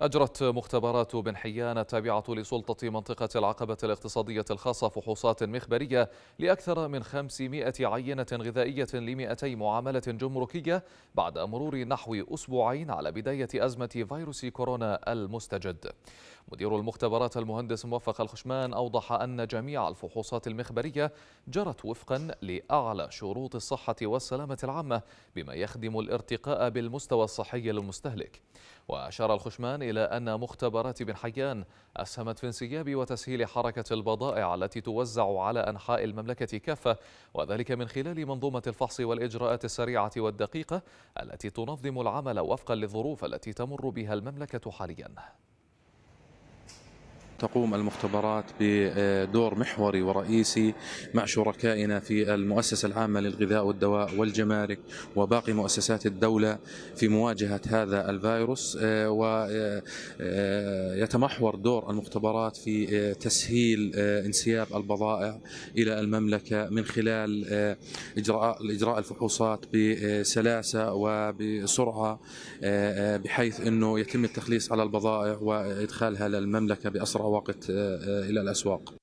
أجرت مختبرات بن حيان التابعة لسلطة منطقة العقبة الاقتصادية الخاصة فحوصات مخبرية لأكثر من 500 عينة غذائية ل 200 معاملة جمركية بعد مرور نحو أسبوعين على بداية أزمة فيروس كورونا المستجد مدير المختبرات المهندس موفق الخشمان أوضح أن جميع الفحوصات المخبرية جرت وفقا لأعلى شروط الصحة والسلامة العامة بما يخدم الارتقاء بالمستوى الصحي للمستهلك وأشار الخشمان إلى أن مختبرات بن حيان أسهمت في انسياب وتسهيل حركة البضائع التي توزع على أنحاء المملكة كافة وذلك من خلال منظومة الفحص والإجراءات السريعة والدقيقة التي تنظم العمل وفقا للظروف التي تمر بها المملكة حالياً تقوم المختبرات بدور محوري ورئيسي مع شركائنا في المؤسسة العامة للغذاء والدواء والجمارك وباقي مؤسسات الدولة في مواجهة هذا الفيروس آه، ويتمحور آه، آه، دور المختبرات في تسهيل انسياب البضائع إلى المملكة من خلال إجراء إجراء الفحوصات بسلاسة وبسرعة بحيث أنه يتم التخليص على البضائع وإدخالها للمملكة بأسرع وقت آه، آه، إلى الأسواق